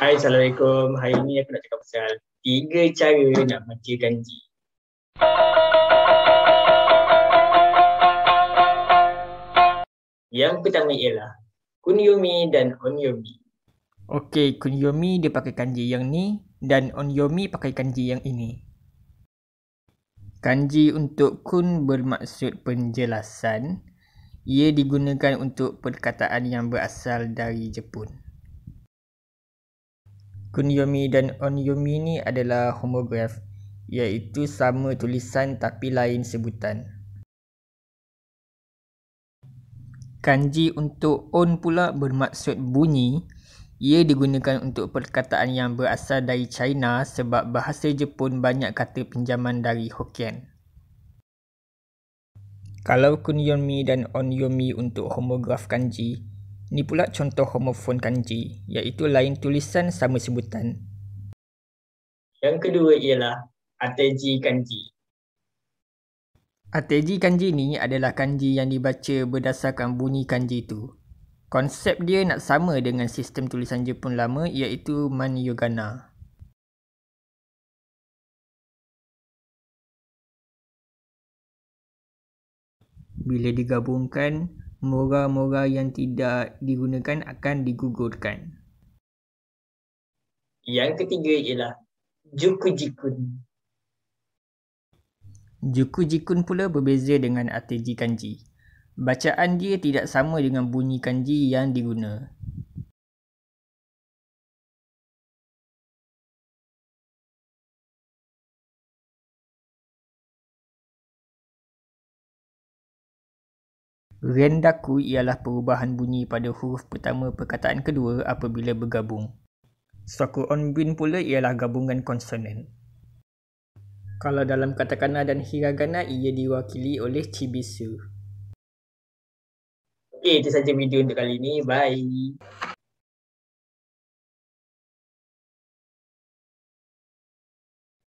Hai Assalamualaikum. Hari ini aku nak cakap pasal tiga cara nak baca kanji. Yang pertama ialah kunyomi dan onyomi. Okey, kunyomi dia pakai kanji yang ni dan onyomi pakai kanji yang ini. Kanji untuk kun bermaksud penjelasan. Ia digunakan untuk perkataan yang berasal dari Jepun. Kunyomi dan Onyomi ni adalah homograf, iaitu sama tulisan tapi lain sebutan. Kanji untuk on pula bermaksud bunyi. Ia digunakan untuk perkataan yang berasal dari China sebab bahasa Jepun banyak kata pinjaman dari Hokkien. Kalau kunyomi dan onyomi untuk homograf kanji, ini pula contoh homofon kanji iaitu lain tulisan sama sebutan. Yang kedua ialah ateji kanji. Ateji kanji ni adalah kanji yang dibaca berdasarkan bunyi kanji itu. Konsep dia nak sama dengan sistem tulisan Jepun lama iaitu manyogana. Bila digabungkan, mora-mora yang tidak digunakan akan digugurkan. Yang ketiga ialah Jukujikun. Jukujikun pula berbeza dengan arti kanji. Bacaan dia tidak sama dengan bunyi kanji yang diguna. Rendaku ialah perubahan bunyi pada huruf pertama perkataan kedua apabila bergabung. Soku bin pula ialah gabungan konsonan. Kalau dalam katakana dan hiragana, ia diwakili oleh chibisu. Okey, itu saja video untuk kali ini. Bye!